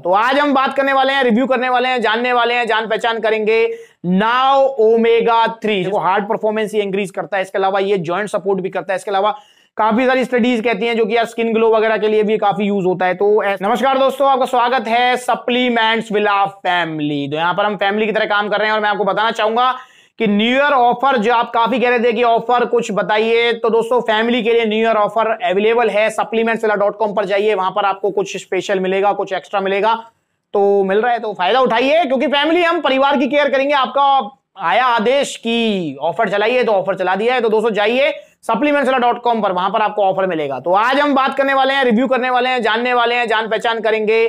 तो आज हम बात करने वाले हैं रिव्यू करने वाले हैं जानने वाले हैं जान पहचान करेंगे नाव ओमेगा थ्री वो हार्ट परफॉर्मेंस इंक्रीज करता है इसके अलावा ये ज्वाइंट सपोर्ट भी करता है इसके अलावा काफी सारी स्टडीज कहती हैं जो कि यार स्किन ग्लो वगैरह के लिए भी काफी यूज होता है तो नमस्कार दोस्तों आपका स्वागत है सप्लीमेंट्स विल फैमिली तो यहाँ पर हम फैमिली की तरह काम कर रहे हैं और मैं आपको बताना चाहूंगा कि न्यू ईयर ऑफर जो आप काफी कह रहे थे कि ऑफर कुछ बताइए तो दोस्तों फैमिली के लिए न्यू ईयर ऑफर अवेलेबल है सप्लीमेंट डॉट कॉम पर जाइए वहां पर आपको कुछ स्पेशल मिलेगा कुछ एक्स्ट्रा मिलेगा तो मिल रहा है तो फायदा उठाइए क्योंकि फैमिली हम परिवार की केयर करेंगे आपका आया आदेश की ऑफर चलाइए तो ऑफर चला दिया है तो दोस्तों जाइए सप्लीमेंट्सला डॉट कॉम पर वहां पर आपको ऑफर मिलेगा तो आज हम बात करने वाले हैं रिव्यू करने वाले हैं जानने वाले हैं जान पहचान करेंगे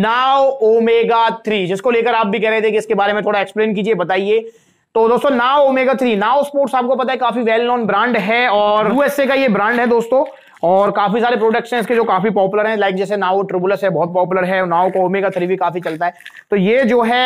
नाव ओमेगा थ्री जिसको लेकर आप भी कह रहे थे कि इसके बारे में थोड़ा एक्सप्लेन कीजिए बताइए तो दोस्तों Now omega three Now sports आपको पता है काफी वेल नोन ब्रांड है और यूएसए का ये ब्रांड है दोस्तों और काफी सारे प्रोडक्ट्स हैं इसके जो काफी पॉपुलर हैं लाइक जैसे नाव ट्रिबुलस है बहुत पॉपुलर है नाव को ओमेगा थ्री भी काफी चलता है तो ये जो है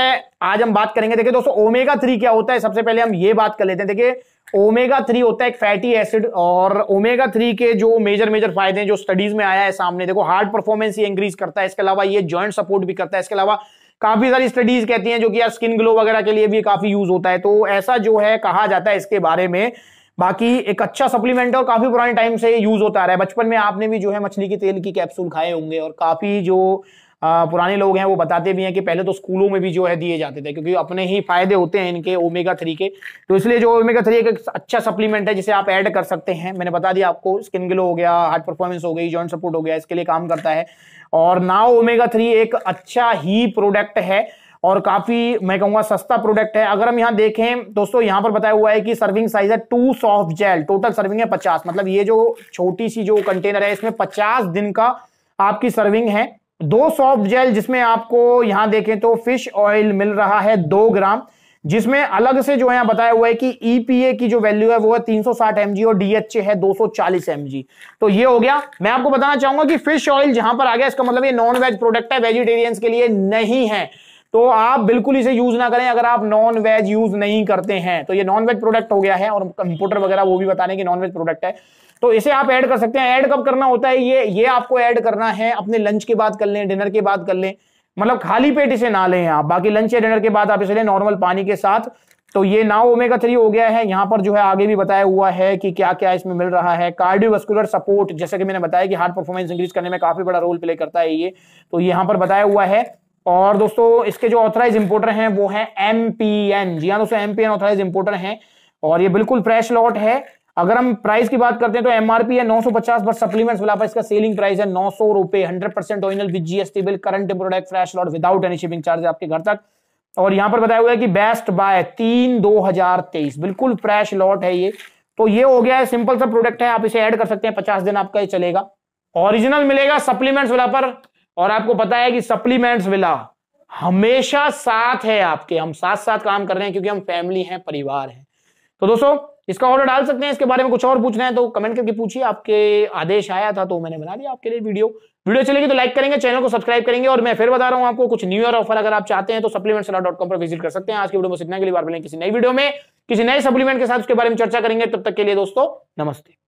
आज हम बात करेंगे देखिए दोस्तों ओमेगा थ्री क्या होता है सबसे पहले हम ये बात कर लेते हैं देखिए ओमेगा थ्री होता है एक फैटी एसिड और ओमेगा थ्री के जो मेजर मेजर फायदे हैं जो स्टडीज में आया है सामने देखो हार्ट परफॉर्मेंस ये इंक्रीज करता है इसके अलावा ये जॉइंट सपोर्ट भी करता है इसके अलावा काफी सारी स्टडीज कहती हैं जो कि यार स्किन ग्लो वगैरह के लिए भी काफी यूज होता है तो ऐसा जो है कहा जाता है इसके बारे में बाकी एक अच्छा सप्लीमेंट और काफी पुराने टाइम से यूज होता आ रहा है बचपन में आपने भी जो है मछली के तेल की कैप्सूल खाए होंगे और काफी जो पुराने लोग हैं वो बताते भी हैं कि पहले तो स्कूलों में भी जो है दिए जाते थे क्योंकि अपने ही फायदे होते हैं इनके ओमेगा थ्री के तो इसलिए जो ओमेगा थ्री एक अच्छा सप्लीमेंट है जिसे आप ऐड कर सकते हैं मैंने बता दिया आपको स्किन ग्लो हो गया हार्ट परफॉर्मेंस हो गई जॉइंट सपोर्ट हो गया इसके लिए काम करता है और नाव ओमेगा थ्री एक अच्छा ही प्रोडक्ट है और काफी मैं कहूंगा सस्ता प्रोडक्ट है अगर हम यहाँ देखें दोस्तों यहाँ पर बताया हुआ है कि सर्विंग साइज है two soft gel total serving है पचास मतलब ये जो छोटी सी जो कंटेनर है इसमें पचास दिन का आपकी सर्विंग है दो सॉफ्ट जेल जिसमें आपको यहां देखें तो फिश ऑयल मिल रहा है दो ग्राम जिसमें अलग से जो है बताया हुआ है कि ईपीए e की जो वैल्यू है वो है 360 सौ और डीएचए है 240 सौ तो ये हो गया मैं आपको बताना चाहूंगा कि फिश ऑयल जहां पर आ गया इसका मतलब ये नॉन वेज प्रोडक्ट है वेजिटेरियंस के लिए नहीं है तो आप बिल्कुल इसे यूज ना करें अगर आप नॉन वेज यूज नहीं करते हैं तो ये नॉन वेज प्रोडक्ट हो गया है और कंप्यूटर वगैरह वो भी बताने कि नॉन वेज प्रोडक्ट है तो इसे आप ऐड कर सकते हैं ऐड कब करना होता है ये ये आपको ऐड करना है अपने लंच के बाद कर लें डिनर के बाद कर लें मतलब खाली पेट इसे ना लें आप बाकी लंच या डिनर के बाद आप इसे लें नॉर्मल पानी के साथ तो ये नाव ओमेगा थ्री हो गया है यहाँ पर जो है आगे भी बताया हुआ है कि क्या क्या इसमें मिल रहा है कार्डियोवास्कुलर सपोर्ट जैसे कि मैंने बताया कि हार्ट परफॉर्मेंस इंक्रीज करने में काफी बड़ा रोल प्ले करता है ये तो यहाँ पर बताया हुआ है और दोस्तों इसके जो ऑथराइज इंपोर्टर हैं वो है एम पी एन जी हाँ दोस्तों M P N authorize importer हैं और ये बिल्कुल फ्रेश लॉट है अगर हम प्राइस की बात करते हैं तो एमआरपी है 950 पर सप्लीमेंट्स मिला इसका सेलिंग प्राइस है नौ सौ रुपए hundred percent original with GST bill current product fresh lot without any shipping charge आपके घर तक और यहां पर बताया हुआ है कि बेस्ट बाय तीन दो हजार तेईस बिल्कुल फ्रेश लॉट है ये तो ये हो गया है सिंपल सा प्रोडक्ट है आप इसे एड कर सकते हैं पचास दिन आपका ये चलेगा ओरिजिनल मिलेगा सप्लीमेंट्स वाला पर और आपको पता है कि सप्लीमेंट्स विला हमेशा साथ है आपके हम साथ साथ काम कर रहे हैं क्योंकि हम फैमिली हैं परिवार हैं तो दोस्तों इसका ऑर्डर डाल सकते हैं इसके बारे में कुछ और पूछना है तो कमेंट करके पूछिए आपके आदेश आया था तो मैंने बना दिया आपके लिए वीडियो वीडियो चलेगी तो लाइक करेंगे चैनल को सब्सक्राइब करेंगे और मैं फिर बता रहा हूं आपको कुछ न्यू ईयर ऑफर अगर आप चाहते हैं तो सप्लीमेंट डॉट कॉम पर विजिट कर सकते हैं आज की वीडियो में सीखने के लिए बार मिलेंगे किसी नई वीडियो में किसी नए सप्लीमेंट के साथ उसके बारे में चर्चा करेंगे तब तक के लिए दोस्तों नमस्ते